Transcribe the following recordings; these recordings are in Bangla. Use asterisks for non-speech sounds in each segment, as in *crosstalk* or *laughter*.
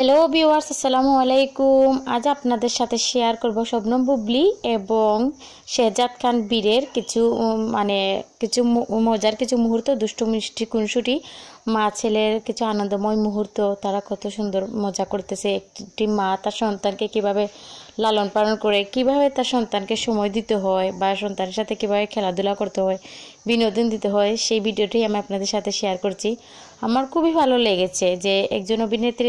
হ্যালো ভিউয়ার্স আসসালামু আলাইকুম আজ আপনাদের সাথে শেয়ার করব শবনম বুবলি এবং শেহজাদ খান বীরের কিছু মানে কিছু মজার কিছু মুহূর্ত দুষ্টু মিষ্টি কুনসুটি মা ছেলের কিছু আনন্দময় মুহূর্ত তারা কত সুন্দর মজা করতেছে একটি মা তার সন্তানকে কিভাবে লালন পালন করে কিভাবে তার সন্তানকে সময় দিতে হয় বা সন্তানের সাথে কিভাবে খেলাধুলা করতে হয় বিনোদন দিতে হয় সেই ভিডিওটি আমি আপনাদের সাথে শেয়ার করছি আমার খুবই ভালো লেগেছে যে একজন অভিনেত্রী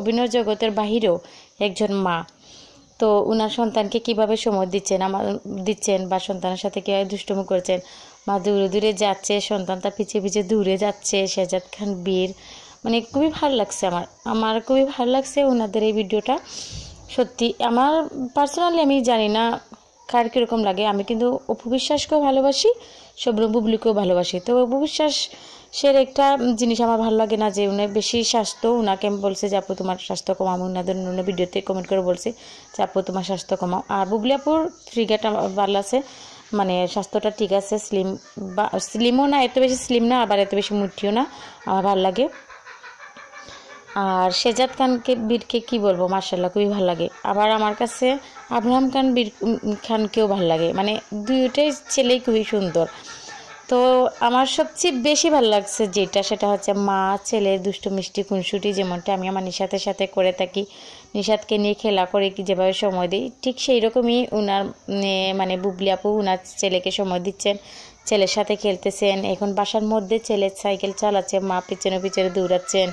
অভিনয় জগতের বাহিরেও একজন মা তো ওনার সন্তানকে কিভাবে সময় দিচ্ছেন আমার দিচ্ছেন বা সন্তানের সাথে কীভাবে দুষ্টুমি করছেন মা দূরে দূরে যাচ্ছে সন্তানটা পিছিয়ে পিছিয়ে দূরে যাচ্ছে শেজাদ খান বীর মানে খুবই ভালো লাগছে আমার আমার খুবই ভালো লাগছে ওনাদের এই ভিডিওটা সত্যি আমার পার্সোনালি আমি জানি না কার কীরকম লাগে আমি কিন্তু অপু বিশ্বাসকেও ভালোবাসি সৌরভ বুবলিকেও ভালোবাসি তো অপু বিশ্বাসের একটা জিনিস আমার ভালো লাগে না যে উনার বেশি স্বাস্থ্য উনাকে আমি বলছে যে আপু তোমার স্বাস্থ্য কমাও উনাদের অন্য ভিডিওতে কমেন্ট করে বলছে যে আপু তোমার স্বাস্থ্য কমাও আর বুবলি আপুর ফ্রিগেট ভালো আছে মানে স্বাস্থ্যটা ঠিক আছে স্লিম বা স্লিমও না এত বেশি স্লিম না আবার এত বেশি মুঠিও না আমার ভালো লাগে আর শেজাদ খানকে বীরকে কি বলবো মার্শাল্লাহ খুবই ভালো লাগে আবার আমার কাছে আব্রাহাম খান বীর খানকেও ভালো লাগে মানে দুইটাই ছেলেই খুবই সুন্দর তো আমার সবচেয়ে বেশি ভালো লাগছে যেটা সেটা হচ্ছে মা ছেলে দুষ্টু মিষ্টি কুনসুটি যেমনটা আমি আমার নিশাতের সাথে করে থাকি নিশাদকে নিয়ে খেলা করে কি যেভাবে সময় দিই ঠিক সেই রকমই উনার মানে বুবলি আপু উনার ছেলেকে সময় দিচ্ছেন ছেলের সাথে খেলতেছেন এখন বাসার মধ্যে ছেলে সাইকেল চালাচ্ছে মা পিছনে পিছনে দৌড়াচ্ছেন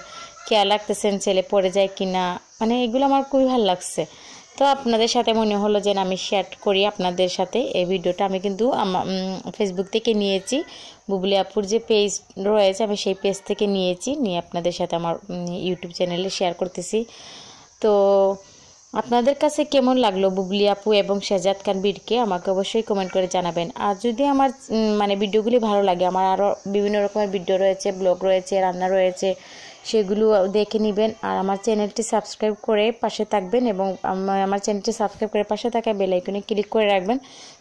খেয়াল রাখতেছেন ছেলে পড়ে যায় কি না মানে এগুলো আমার খুবই ভালো লাগছে তো আপনাদের সাথে মনে হলো যে আমি শেয়ার করি আপনাদের সাথে এই ভিডিওটা আমি কিন্তু ফেসবুক থেকে নিয়েছি বুবলি আপুর যে পেজ রয়েছে আমি সেই পেজ থেকে নিয়েছি নিয়ে আপনাদের সাথে আমার ইউটিউব চ্যানেলে শেয়ার করতেছি তো আপনাদের কাছে কেমন লাগলো বুবলি আপু এবং শেজাদ খান বীরকে আমাকে অবশ্যই কমেন্ট করে জানাবেন আর যদি আমার মানে ভিডিওগুলি ভালো লাগে আমার আরও বিভিন্ন রকমের ভিডিও রয়েছে ব্লগ রয়েছে রান্না রয়েছে সেগুলো দেখে নেবেন আর আমার চ্যানেলটি সাবস্ক্রাইব করে পাশে থাকবেন এবং আমার চ্যানেলটি সাবস্ক্রাইব করে পাশে থাকা বেলাইকনে ক্লিক করে রাখবেন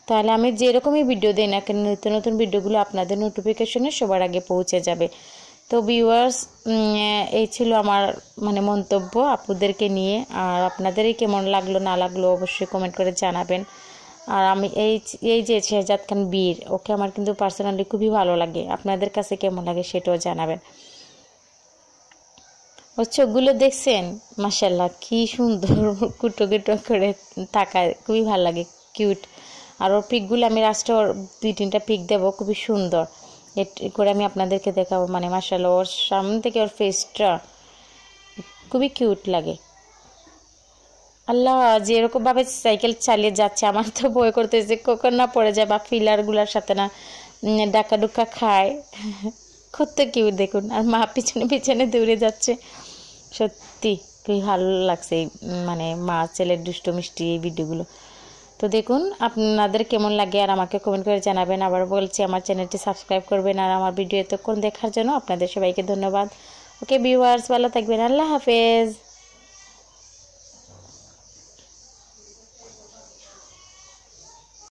তাহলে আমি যেরকমই ভিডিও দিই না কেন নতুন নতুন ভিডিওগুলো আপনাদের নোটিফিকেশনে সবার আগে পৌঁছে যাবে তো ভিউয়ার্স এই ছিল আমার মানে মন্তব্য আপুদেরকে নিয়ে আর আপনাদেরই কেমন লাগলো না লাগলো অবশ্যই কমেন্ট করে জানাবেন আর আমি এই এই যে শেহজাদ খান বীর ওকে আমার কিন্তু পার্সোনালি খুবই ভালো লাগে আপনাদের কাছে কেমন লাগে সেটাও জানাবেন ওর চোখগুলো দেখছেন মাসাল্লাহ কি সুন্দর কুটো *laughs* কুটো করে তাকায় খুবই ভালো লাগে কিউট আর ওর পিকগুলো আমি রাস্তা ওর দুই তিনটা পিক দেবো খুবই সুন্দর করে আমি আপনাদেরকে দেখাবো মানে মাসাল্লাহ ওর সামনে থেকে ওর ফেসটা খুবই কিউট লাগে আল্লাহ যেরকমভাবে সাইকেল চালিয়ে যাচ্ছে আমার তো করতে করতেছে কখন না পড়ে যায় বা ফিলারগুলোর সাথে না ডাকা ডুকা খায় *laughs* করতে কেউ দেখুন আর মা পিছনে পিছনে দৌড়ে যাচ্ছে সত্যি খুবই ভালো লাগছে এই মানে মা ছেলের দুষ্ট মিষ্টি এই ভিডিওগুলো তো দেখুন আপনাদের কেমন লাগে আর আমাকে কমেন্ট করে জানাবেন আবার বলছি আমার চ্যানেলটি সাবস্ক্রাইব করবেন আর আমার ভিডিও এতক্ষণ দেখার জন্য আপনাদের সবাইকে ধন্যবাদ ওকে ভিউয়ার্স ভালো থাকবেন আল্লাহ হাফেজ